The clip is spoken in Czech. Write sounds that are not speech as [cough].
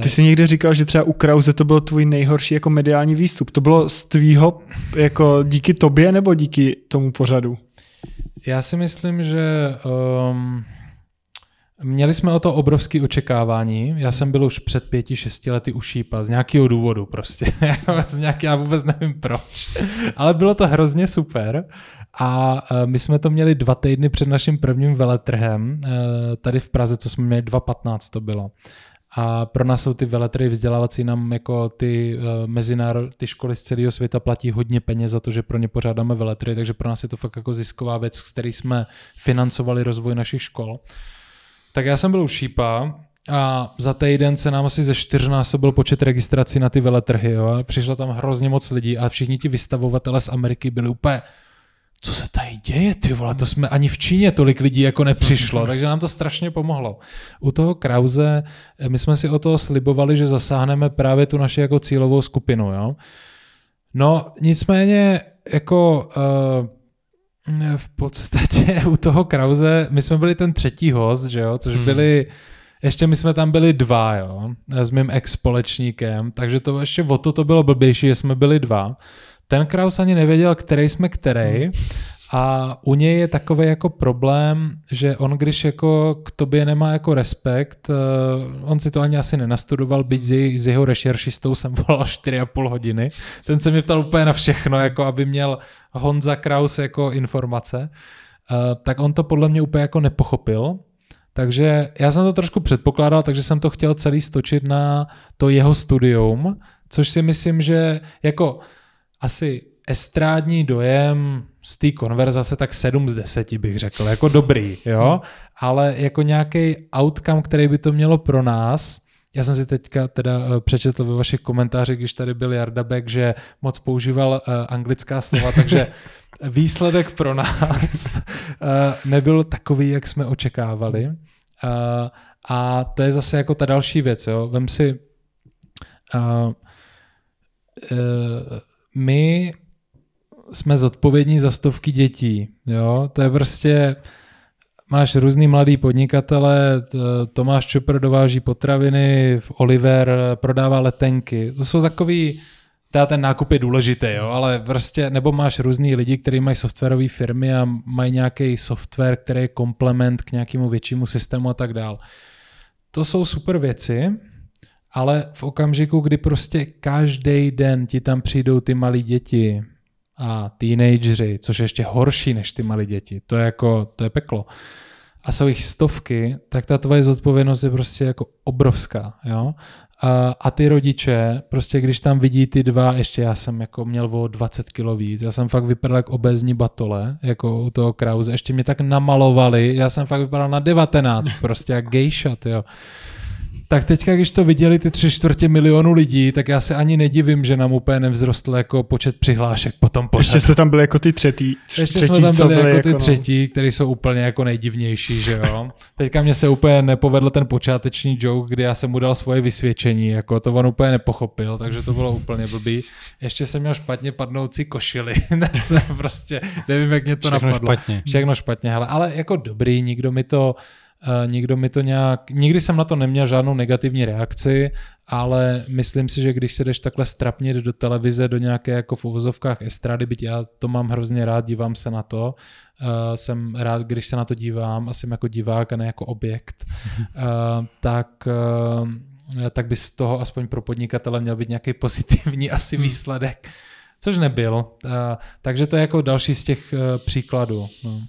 Ty jsi někdy říkal, že třeba u Krause to byl tvůj nejhorší jako mediální výstup. To bylo z tvýho, jako díky tobě nebo díky tomu pořadu? Já si myslím, že um, měli jsme o to obrovské očekávání. Já jsem byl už před pěti, šesti lety u šípa, z nějakého důvodu prostě. [laughs] z nějaký, já vůbec nevím proč. Ale bylo to hrozně super. A e, my jsme to měli dva týdny před naším prvním veletrhem e, tady v Praze, co jsme měli 2.15 to bylo a pro nás jsou ty veletrhy vzdělávací nám jako ty eh, mezinárodní ty školy z celého světa platí hodně peněz za to, že pro ně pořádáme veletrhy, takže pro nás je to fakt jako zisková věc, s který jsme financovali rozvoj našich škol. Tak já jsem byl u Šípa a za týden se nám asi ze čtyřnásobil počet registrací na ty veletrhy. Jo? Přišlo tam hrozně moc lidí a všichni ti vystavovatele z Ameriky byli úplně co se tady děje, ty vole, to jsme ani v Číně tolik lidí jako nepřišlo, [laughs] takže nám to strašně pomohlo. U toho Krause, eh, my jsme si o toho slibovali, že zasáhneme právě tu naši jako cílovou skupinu, jo. No, nicméně, jako uh, v podstatě [laughs] u toho Krause, my jsme byli ten třetí host, že jo, což hmm. byli ještě my jsme tam byli dva, jo, eh, s mým ex-společníkem, takže to ještě o to to bylo blbější, že jsme byli dva ten Kraus ani nevěděl, který jsme který. Hmm. A u něj je takový jako problém, že on když jako k tobě nemá jako respekt, eh, on si to ani asi nenastudoval, byť z jeho rešeršistou jsem [laughs] volal 4,5 hodiny. Ten se mě ptal úplně na všechno, jako aby měl Honza Kraus jako informace. Eh, tak on to podle mě úplně jako nepochopil. Takže já jsem to trošku předpokládal, takže jsem to chtěl celý stočit na to jeho studium, což si myslím, že jako asi estrádní dojem z té konverzace tak 7 z 10 bych řekl, jako dobrý, jo, ale jako nějaký outcome, který by to mělo pro nás, já jsem si teďka teda eh, přečetl ve vašich komentářích, když tady byl Jarda Beck, že moc používal eh, anglická slova, [laughs] takže výsledek pro nás eh, nebyl takový, jak jsme očekávali. A to je zase jako ta další věc, jo. Vem si, my jsme zodpovědní za stovky dětí. Jo? To je prostě, máš různý mladý podnikatele, Tomáš Čupr dováží potraviny, Oliver prodává letenky. To jsou takový, teda ten nákup je důležitý, jo? ale prostě, nebo máš různý lidi, kteří mají softwarové firmy a mají nějaký software, který je komplement k nějakému většímu systému a tak dál. To jsou super věci, ale v okamžiku, kdy prostě každý den ti tam přijdou ty malí děti a teenagery, což je ještě horší než ty malí děti, to je jako, to je peklo, a jsou jich stovky, tak ta tvoje zodpovědnost je prostě jako obrovská, jo. A, a ty rodiče, prostě když tam vidí ty dva, ještě já jsem jako měl o 20 kg víc, já jsem fakt vypadal jako obezní batole, jako u toho Krause, ještě mě tak namalovali, já jsem fakt vypadal na 19 prostě, jak gejšat, jo tak teďka, když to viděli ty tři čtvrtě milionu lidí, tak já se ani nedivím, že nám úplně nevzrostl jako počet přihlášek potom pořadu. Ještě jste tam byli jako ty třetí. Ještě třetí, jsme tam byli, byli jako, jako ty no. třetí, který jsou úplně jako nejdivnější, že jo. [laughs] Teďka mě se úplně nepovedl ten počáteční joke, kdy já jsem mu dal svoje vysvědčení, jako to on úplně nepochopil, takže to bylo úplně blbý. Ještě jsem měl špatně padnoucí košily, [laughs] prostě, nevím, jak mě to Všechno napadlo. Špatně. Všechno špatně, hele, ale jako dobrý, nikdo mi to Eh, Nikdo mi to nějak, nikdy jsem na to neměl žádnou negativní reakci, ale myslím si, že když se jdeš takhle strapnit do televize, do nějaké jako v uvozovkách estrady, byť já to mám hrozně rád, dívám se na to, eh, jsem rád, když se na to dívám a jsem jako divák a ne jako objekt, mhm. eh, tak tak by z toho aspoň pro podnikatele měl být nějaký pozitivní [laughs] asi hmm. výsledek, což nebyl. Takže to je jako další z těch příkladů. No.